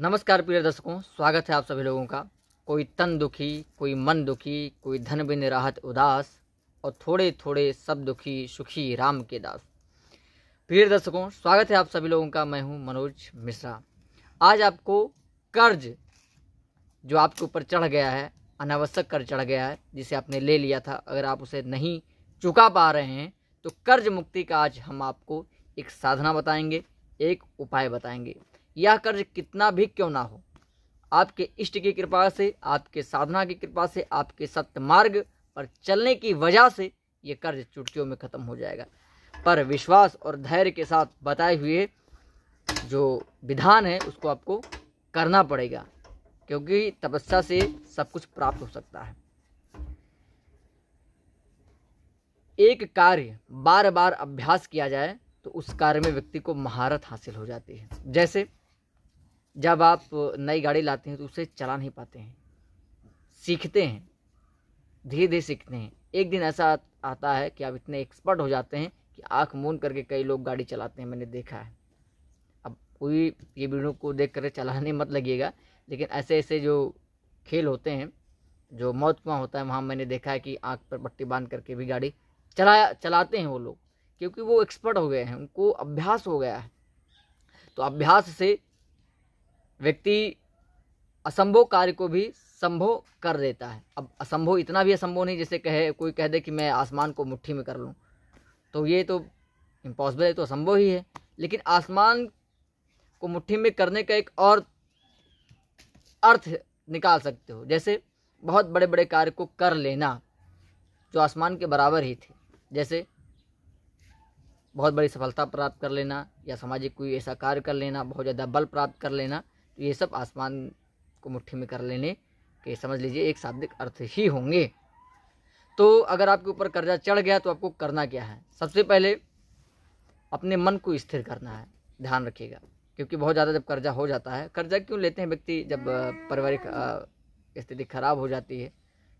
नमस्कार प्रिय दर्शकों स्वागत है आप सभी लोगों का कोई तन दुखी कोई मन दुखी कोई धन बिन राहत उदास और थोड़े थोड़े सब दुखी सुखी राम के दास प्रिय दर्शकों स्वागत है आप सभी लोगों का मैं हूं मनोज मिश्रा आज आपको कर्ज जो आपके ऊपर चढ़ गया है अनावश्यक कर्ज चढ़ गया है जिसे आपने ले लिया था अगर आप उसे नहीं चुका पा रहे हैं तो कर्ज मुक्ति का आज हम आपको एक साधना बताएंगे एक उपाय बताएंगे यह कर्ज कितना भी क्यों ना हो आपके इष्ट की कृपा से आपके साधना की कृपा से आपके सत्य मार्ग पर चलने की वजह से ये कर्ज चुटकियों में ख़त्म हो जाएगा पर विश्वास और धैर्य के साथ बताए हुए जो विधान है उसको आपको करना पड़ेगा क्योंकि तपस्या से सब कुछ प्राप्त हो सकता है एक कार्य बार बार अभ्यास किया जाए तो उस कार्य में व्यक्ति को महारत हासिल हो जाती है जैसे जब आप नई गाड़ी लाते हैं तो उसे चला नहीं पाते हैं सीखते हैं धीरे धीरे सीखते हैं एक दिन ऐसा आता है कि आप इतने एक्सपर्ट हो जाते हैं कि आँख मून करके कई लोग गाड़ी चलाते हैं मैंने देखा है अब कोई ये वीडियो को देख कर चलाने मत लगिएगा लेकिन ऐसे ऐसे जो खेल होते हैं जो मौत कुआं होता है वहाँ मैंने देखा है कि आँख पर पट्टी बांध करके भी गाड़ी चलाया चलाते हैं वो लोग क्योंकि वो एक्सपर्ट हो गए हैं उनको अभ्यास हो गया है तो अभ्यास से व्यक्ति असंभव कार्य को भी संभव कर देता है अब असंभव इतना भी असंभव नहीं जैसे कहे कोई कह दे कि मैं आसमान को मुट्ठी में कर लूँ तो ये तो इम्पॉसिबल है तो असंभव ही है लेकिन आसमान को मुट्ठी में करने का एक और अर्थ निकाल सकते हो जैसे बहुत बड़े बड़े कार्य को कर लेना जो आसमान के बराबर ही थे जैसे बहुत बड़ी सफलता प्राप्त कर लेना या सामाजिक कोई ऐसा कार्य कर लेना बहुत ज़्यादा बल प्राप्त कर लेना ये सब आसमान को मुट्ठी में कर लेने के समझ लीजिए एक शाब्दिक अर्थ ही होंगे तो अगर आपके ऊपर कर्जा चढ़ गया तो आपको करना क्या है सबसे पहले अपने मन को स्थिर करना है ध्यान रखिएगा क्योंकि बहुत ज़्यादा जब कर्जा हो जाता है कर्जा क्यों लेते हैं व्यक्ति जब पारिवारिक स्थिति खराब हो जाती है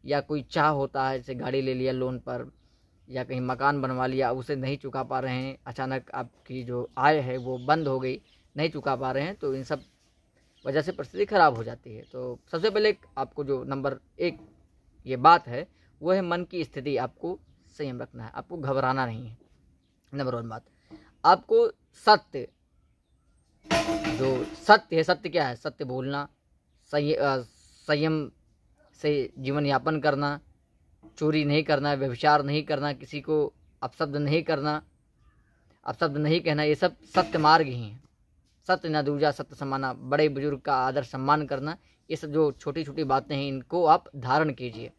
या कोई चाह होता है जैसे गाड़ी ले लिया लोन पर या कहीं मकान बनवा लिया उसे नहीं चुका पा रहे हैं अचानक आपकी जो आय है वो बंद हो गई नहीं चुका पा रहे हैं तो इन सब वजह से परिस्थिति खराब हो जाती है तो सबसे पहले आपको जो नंबर एक ये बात है वो है मन की स्थिति आपको संयम रखना है आपको घबराना नहीं है नंबर वन बात आपको सत्य जो सत्य है सत्य क्या है सत्य बोलना संयम से जीवन यापन करना चोरी नहीं करना व्यभिचार नहीं करना किसी को अपशब्द नहीं करना अपशब्द नहीं कहना ये सब सत्य मार्ग ही हैं सत्य न दूजा सत्य समाना बड़े बुजुर्ग का आदर सम्मान करना ये सब जो छोटी छोटी बातें हैं इनको आप धारण कीजिए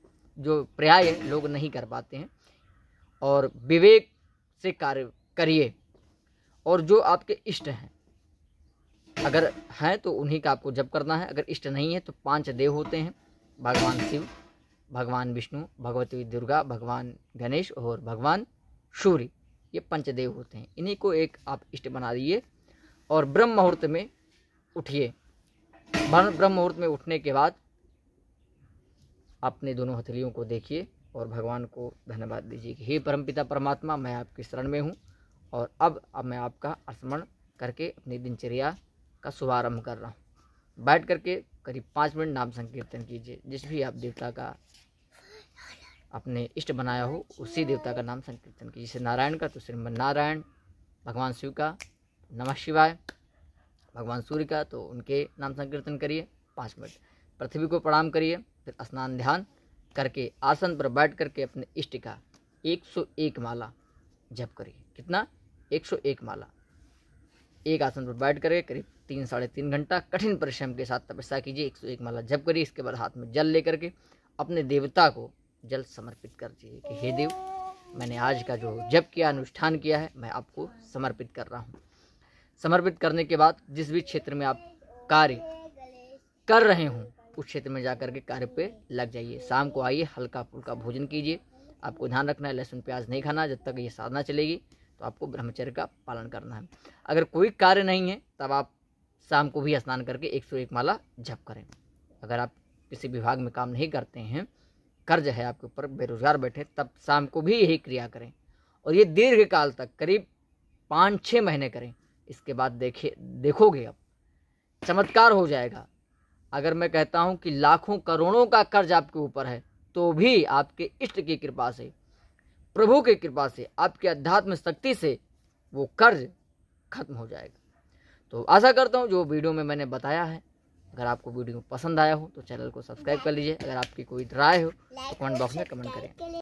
जो पर्याय लोग नहीं कर पाते हैं और विवेक से कार्य करिए और जो आपके इष्ट हैं अगर हैं तो उन्हीं का आपको जप करना है अगर इष्ट नहीं है तो पांच देव होते हैं भगवान शिव भगवान विष्णु भगवती दुर्गा भगवान गणेश और भगवान सूर्य ये पंचदेव होते हैं इन्हीं को एक आप इष्ट बना दिए और ब्रह्म मुहूर्त में उठिए ब्रह्म मुहूर्त में उठने के बाद अपने दोनों हथेलियों को देखिए और भगवान को धन्यवाद दीजिए कि हे परमपिता परमात्मा मैं आपके शरण में हूँ और अब अब मैं आपका स्मरण करके अपनी दिनचर्या का शुभारंभ कर रहा हूँ बैठ करके करीब पाँच मिनट नाम संकीर्तन कीजिए जिस भी आप देवता का अपने इष्ट बनाया हो उसी देवता का नाम संकीर्तन कीजिए जैसे नारायण का तो श्रीमन नारायण भगवान शिव का नमः शिवाय भगवान सूर्य का तो उनके नाम संकीर्तन करिए पाँच मिनट पृथ्वी को प्रणाम करिए फिर स्नान ध्यान करके आसन पर बैठ करके अपने इष्ट का एक सौ एक माला जप करिए कितना एक सौ एक माला एक आसन पर बैठ करके करीब तीन साढ़े तीन घंटा कठिन परिश्रम के साथ तपस्या कीजिए एक सौ एक माला जप करिए इसके बाद हाथ में जल लेकर के अपने देवता को जल समर्पित कर दीजिए कि हे देव मैंने आज का जो जप किया अनुष्ठान किया है मैं आपको समर्पित कर रहा हूँ समर्पित करने के बाद जिस भी क्षेत्र में आप कार्य कर रहे हों उस क्षेत्र में जा कर के कार्य पे लग जाइए शाम को आइए हल्का फुल्का भोजन कीजिए आपको ध्यान रखना है लहसुन प्याज नहीं खाना जब तक ये साधना चलेगी तो आपको ब्रह्मचर्य का पालन करना है अगर कोई कार्य नहीं है तब आप शाम को भी स्नान करके एक सौ एक माला जप करें अगर आप किसी विभाग में काम नहीं करते हैं कर्ज है आपके ऊपर बेरोजगार बैठे तब शाम को भी यही क्रिया करें और ये दीर्घ काल तक करीब पाँच छः महीने करें इसके बाद देखे देखोगे अब चमत्कार हो जाएगा अगर मैं कहता हूँ कि लाखों करोड़ों का कर्ज आपके ऊपर है तो भी आपके इष्ट की कृपा से प्रभु की कृपा से आपके अध्यात्म शक्ति से वो कर्ज खत्म हो जाएगा तो आशा करता हूँ जो वीडियो में मैंने बताया है अगर आपको वीडियो पसंद आया हो तो चैनल को सब्सक्राइब कर लीजिए अगर आपकी कोई राय हो तो कमेंट बॉक्स में कमेंट करें